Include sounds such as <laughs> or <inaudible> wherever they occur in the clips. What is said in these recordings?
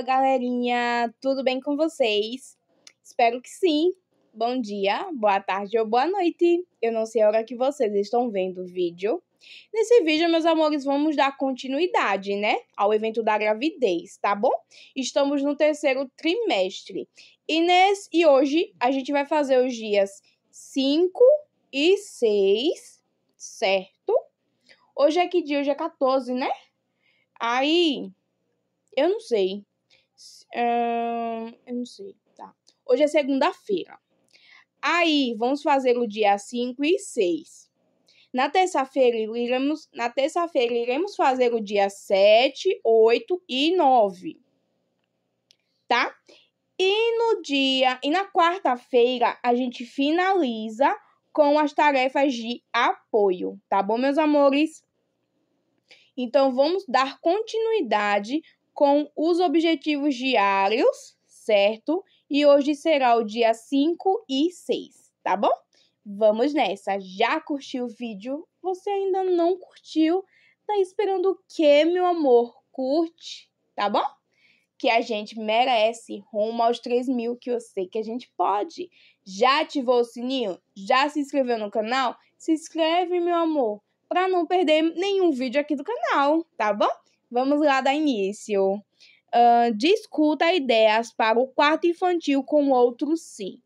Olá, galerinha! Tudo bem com vocês? Espero que sim! Bom dia, boa tarde ou boa noite! Eu não sei a hora que vocês estão vendo o vídeo. Nesse vídeo, meus amores, vamos dar continuidade, né? Ao evento da gravidez, tá bom? Estamos no terceiro trimestre. E, nesse, e hoje a gente vai fazer os dias 5 e 6, certo? Hoje é que dia? Hoje é 14, né? Aí, eu não sei. Uh, eu não sei, tá. Hoje é segunda-feira. Aí, vamos fazer o dia 5 e 6. Na terça-feira iremos, na terça-feira iremos fazer o dia 7, 8 e 9. Tá? E no dia e na quarta-feira a gente finaliza com as tarefas de apoio, tá bom, meus amores? Então vamos dar continuidade com os objetivos diários, certo? E hoje será o dia 5 e 6, tá bom? Vamos nessa. Já curtiu o vídeo? Você ainda não curtiu? Tá esperando o quê, meu amor? Curte, tá bom? Que a gente merece rumo aos 3 mil, que eu sei que a gente pode. Já ativou o sininho? Já se inscreveu no canal? Se inscreve, meu amor, para não perder nenhum vídeo aqui do canal, tá bom? Vamos lá dar início. Uh, discuta ideias para o quarto infantil com outros sim.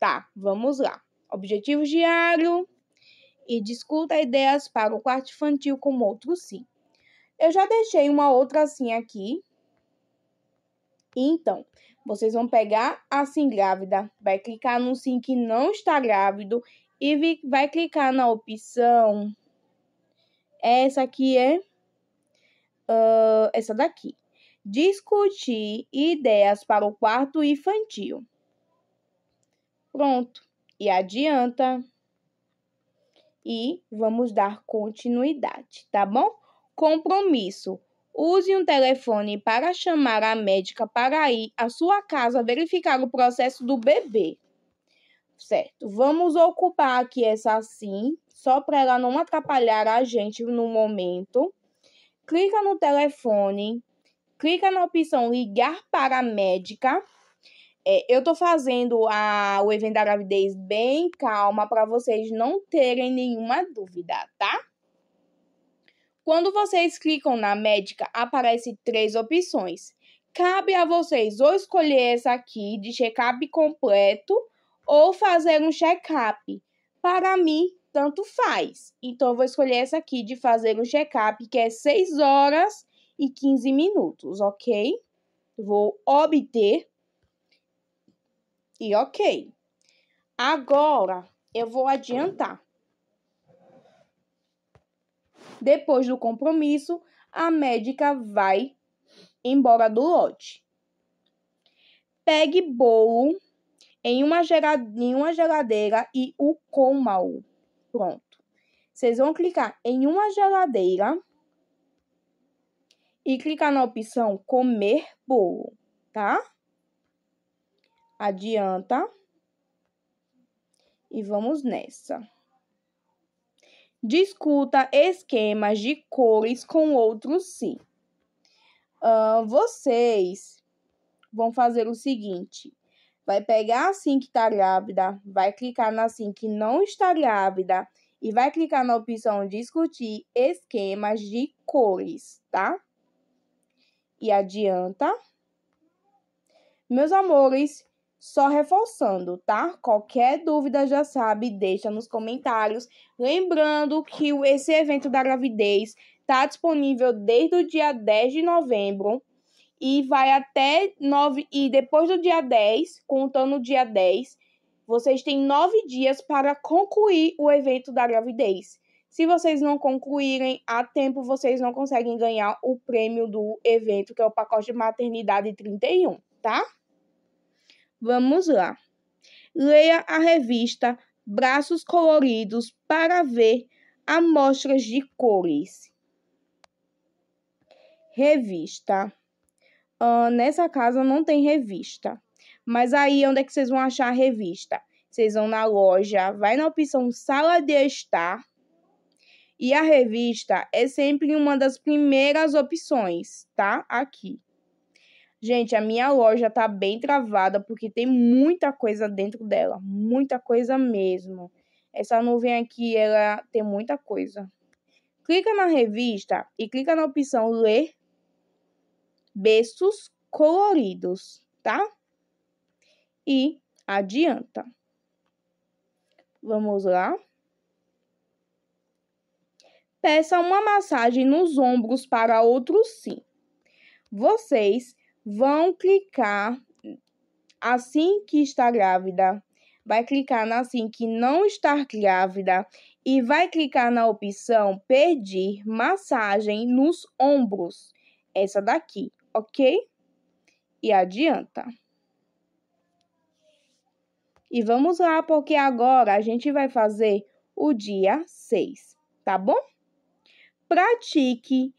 Tá, vamos lá. Objetivo diário e discuta ideias para o quarto infantil com outros sim. Eu já deixei uma outra sim aqui. Então, vocês vão pegar a sim grávida, vai clicar no sim que não está grávido e vai clicar na opção. Essa aqui é uh, essa daqui. Discutir ideias para o quarto infantil. Pronto. E adianta. E vamos dar continuidade, tá bom? Compromisso. Use um telefone para chamar a médica para ir à sua casa verificar o processo do bebê. Certo, vamos ocupar aqui essa assim, só para ela não atrapalhar a gente no momento clica no telefone, clica na opção ligar para a médica. É, eu tô fazendo a, o evento da gravidez bem calma para vocês não terem nenhuma dúvida, tá? Quando vocês clicam na médica, aparece três opções. Cabe a vocês ou escolher essa aqui de check-up completo ou fazer um check-up. Para mim, tanto faz. Então, eu vou escolher essa aqui de fazer um check-up, que é 6 horas e 15 minutos, ok? Vou obter e ok. Agora, eu vou adiantar. Depois do compromisso, a médica vai embora do lote. Pegue bolo em uma, geladeira, e o coma-o. Pronto. Vocês vão clicar em uma geladeira e clicar na opção comer bolo, tá? Adianta. E vamos nessa. Discuta esquemas de cores com outros sim Uh, vocês vão fazer o seguinte: vai pegar assim que está grávida, vai clicar na assim que não está grávida e vai clicar na opção discutir esquemas de cores, tá? E adianta. Meus amores, só reforçando, tá? Qualquer dúvida já sabe, deixa nos comentários. Lembrando que esse evento da gravidez está disponível desde o dia 10 de novembro e vai até 9 e depois do dia 10, contando o dia 10, vocês têm 9 dias para concluir o evento da gravidez. Se vocês não concluírem a tempo, vocês não conseguem ganhar o prêmio do evento, que é o pacote de maternidade 31, tá? Vamos lá. Leia a revista Braços Coloridos para ver amostras de cores. Revista uh, nessa casa não tem revista. Mas aí, onde é que vocês vão achar a revista? Vocês vão na loja, vai na opção Sala de Estar. E a revista é sempre uma das primeiras opções, tá? Aqui. Gente, a minha loja tá bem travada porque tem muita coisa dentro dela, muita coisa mesmo. Essa nuvem aqui, ela tem muita coisa. Clica na revista e clica na opção ler berços coloridos, tá? E adianta. Vamos lá. Peça uma massagem nos ombros para outro sim. Vocês vão clicar assim que está grávida, vai clicar na assim que não está grávida e vai clicar na opção pedir massagem nos ombros, essa daqui, ok? E adianta. E vamos lá, porque agora a gente vai fazer o dia 6, tá bom? Pratique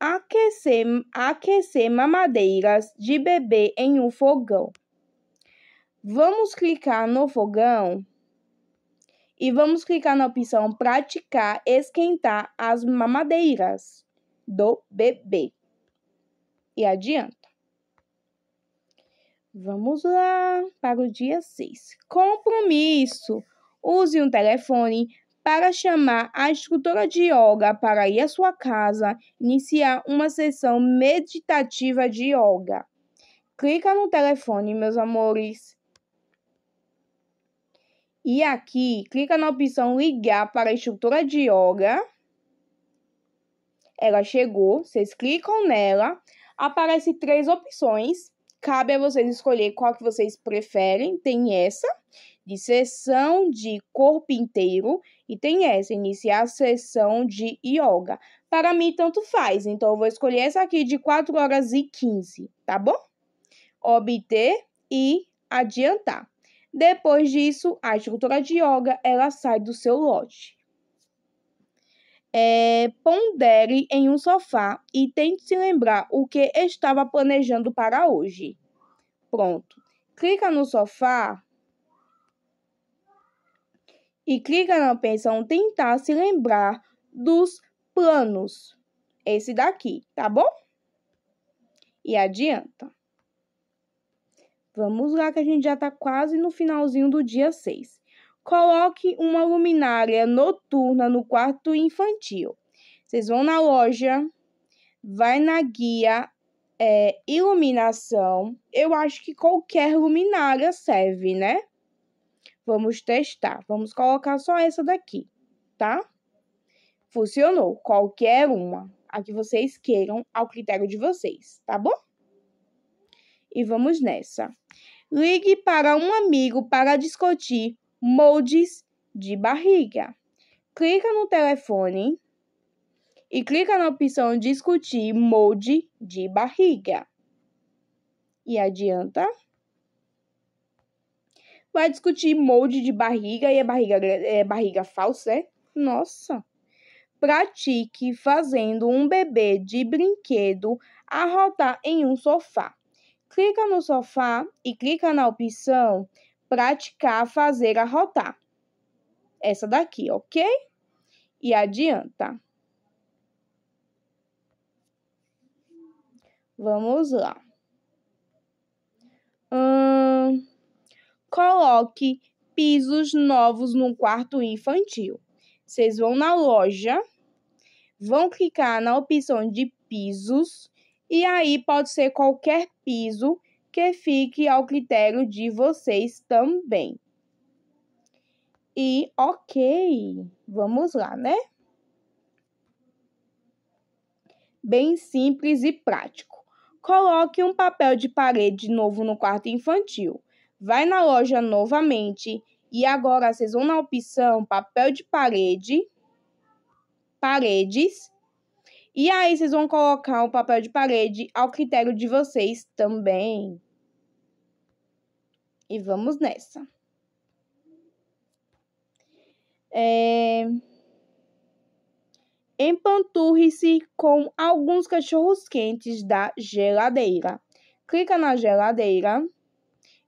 aquecer, aquecer mamadeiras de bebê em um fogão. Vamos clicar no fogão e vamos clicar na opção praticar esquentar as mamadeiras do bebê e adianta. Vamos lá para o dia 6. Compromisso. Use um telefone para chamar a instrutora de yoga para ir à sua casa iniciar uma sessão meditativa de yoga. Clica no telefone, meus amores. E aqui, clica na opção ligar para a instrutora de yoga. Ela chegou, vocês clicam nela. Aparece três opções. Cabe a vocês escolher qual que vocês preferem. Tem essa de sessão de corpo inteiro e tem essa iniciar a sessão de yoga. Para mim tanto faz, então eu vou escolher essa aqui de 4 horas e 15, tá bom? Obter e adiantar. Depois disso, a estrutura de yoga ela sai do seu lote é, pondere em um sofá e tente se lembrar o que estava planejando para hoje. Pronto. Clica no sofá e clica na opção tentar se lembrar dos planos. Esse daqui, tá bom? E adianta. Vamos lá que a gente já tá quase no finalzinho do dia 6 coloque uma luminária noturna no quarto infantil. Vocês vão na loja, vai na guia é, iluminação. Eu acho que qualquer luminária serve, né? Vamos testar. Vamos colocar só essa daqui, tá? Funcionou. Qualquer uma. A que vocês queiram, ao critério de vocês, tá bom? E vamos nessa. Ligue para um amigo para discutir moldes de barriga. Clica no telefone e clica na opção Discutir molde de barriga. E adianta. Vai discutir molde de barriga e é barriga, é barriga falsa, é? Nossa! Pratique fazendo um bebê de brinquedo arrotar em um sofá. Clica no sofá e clica na opção praticar, fazer, arrotar. Essa daqui, ok? E adianta. Vamos lá. Hum, coloque pisos novos no quarto infantil. Vocês vão na loja, vão clicar na opção de pisos, e aí pode ser qualquer piso que fique ao critério de vocês também. E ok, vamos lá, né? Bem simples e prático. Coloque um papel de parede novo no quarto infantil. Vai na loja novamente e agora vocês vão na opção papel de parede, paredes e aí vocês vão colocar o papel de parede ao critério de vocês também. E vamos nessa. É... Empanturre-se com alguns cachorros quentes da geladeira. Clica na geladeira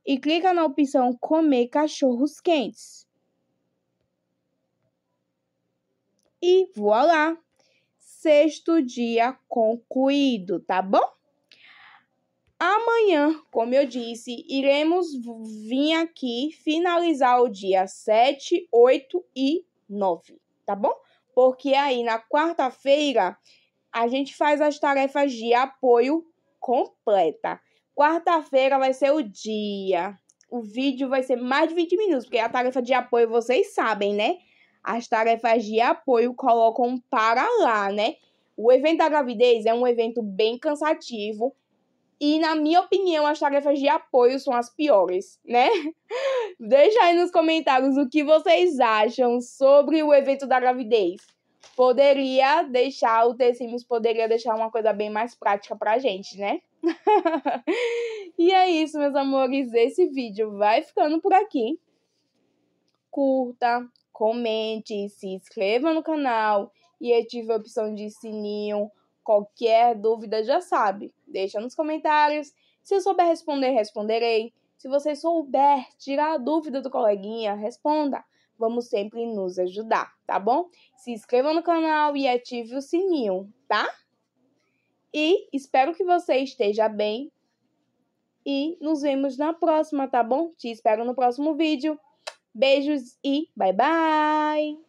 e clica na opção comer cachorros quentes. E voilá! sexto dia concluído, tá bom? Amanhã, como eu disse, iremos vir aqui finalizar o dia 7, 8 e 9, tá bom? Porque aí na quarta-feira a gente faz as tarefas de apoio completa. Quarta-feira vai ser o dia. O vídeo vai ser mais de 20 minutos, porque a tarefa de apoio vocês sabem, né? as tarefas de apoio colocam para lá, né? O evento da gravidez é um evento bem cansativo e, na minha opinião, as tarefas de apoio são as piores, né? <laughs> Deixa aí nos comentários o que vocês acham sobre o evento da gravidez. Poderia deixar, o The poderia deixar uma coisa bem mais prática pra gente, né? <laughs> e é isso, meus amores. Esse vídeo vai ficando por aqui. Curta, comente, se inscreva no canal e ative a opção de sininho. Qualquer dúvida já sabe, deixa nos comentários. Se eu souber responder, responderei. Se você souber tirar a dúvida do coleguinha, responda. Vamos sempre nos ajudar, tá bom? Se inscreva no canal e ative o sininho, tá? E espero que você esteja bem. E nos vemos na próxima, tá bom? Te espero no próximo vídeo. Beijos e bye bye!